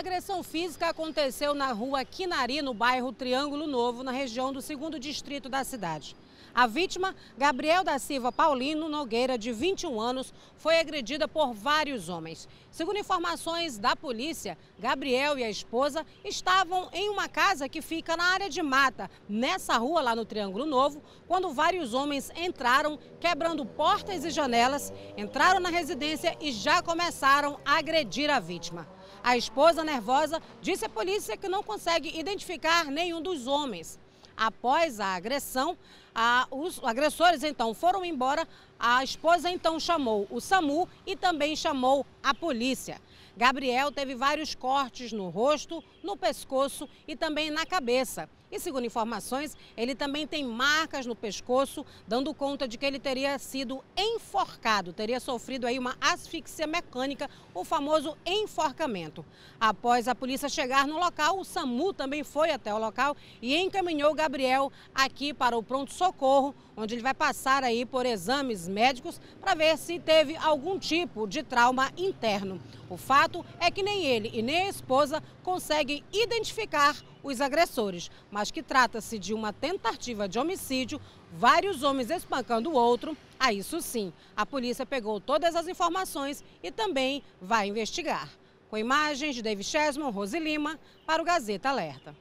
agressão física aconteceu na rua Quinari, no bairro Triângulo Novo, na região do segundo distrito da cidade. A vítima, Gabriel da Silva Paulino Nogueira, de 21 anos, foi agredida por vários homens. Segundo informações da polícia, Gabriel e a esposa estavam em uma casa que fica na área de mata, nessa rua lá no Triângulo Novo, quando vários homens entraram, quebrando portas e janelas, entraram na residência e já começaram a agredir a vítima. A esposa nervosa disse à polícia que não consegue identificar nenhum dos homens após a agressão, a, os agressores então foram embora, a esposa então chamou o SAMU e também chamou a polícia. Gabriel teve vários cortes no rosto, no pescoço e também na cabeça. E segundo informações, ele também tem marcas no pescoço, dando conta de que ele teria sido enforcado, teria sofrido aí uma asfixia mecânica, o famoso enforcamento. Após a polícia chegar no local, o SAMU também foi até o local e encaminhou Gabriel Gabriel aqui para o pronto-socorro, onde ele vai passar aí por exames médicos para ver se teve algum tipo de trauma interno. O fato é que nem ele e nem a esposa conseguem identificar os agressores, mas que trata-se de uma tentativa de homicídio, vários homens espancando o outro. A ah, isso sim, a polícia pegou todas as informações e também vai investigar. Com imagens de David Chesman, Rose Lima, para o Gazeta Alerta.